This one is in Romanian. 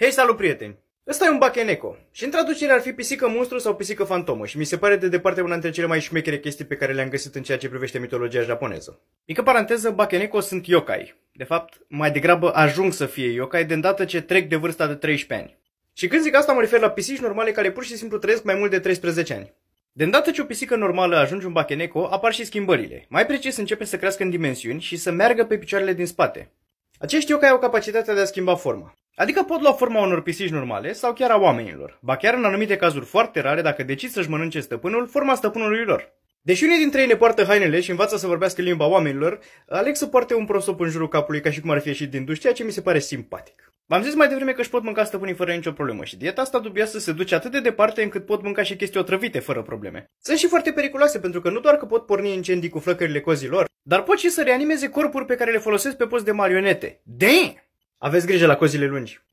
Hei, salut prieteni! Ăsta e un bacheneco și în traducere ar fi pisică monstru sau pisică fantomă și mi se pare de departe una dintre cele mai șmechere chestii pe care le-am găsit în ceea ce privește mitologia japoneză. Mică paranteză, bacheneco sunt yokai. De fapt, mai degrabă ajung să fie yokai de îndată ce trec de vârsta de 13 ani. Și când zic asta mă refer la pisici normale care pur și simplu trăiesc mai mult de 13 ani. De îndată ce o pisică normală ajunge un bacheneco, apar și schimbările. Mai precis începe să crească în dimensiuni și să meargă pe picioarele din spate. Acești yokai au capacitatea de a schimba forma. Adică pot lua forma unor pisici normale sau chiar a oamenilor, ba chiar în anumite cazuri foarte rare dacă decid să-și mănânce stăpânul forma stăpânului lor. Deși unii dintre ei ne poartă hainele și învață să vorbească limba oamenilor, aleg să poarte un prosop în jurul capului ca și cum ar fi ieșit din duș, ceea ce mi se pare simpatic. V-am zis mai devreme că își pot mânca stăpânii fără nicio problemă și dieta asta dubioasă se duce atât de departe încât pot mânca și chestii otrăvite fără probleme. Sunt și foarte periculoase pentru că nu doar că pot porni incendii cu flăcările cozilor, dar pot și să reanimeze corpuri pe care le folosesc pe post de marionete. Damn! Aveți grijă la cozile lungi.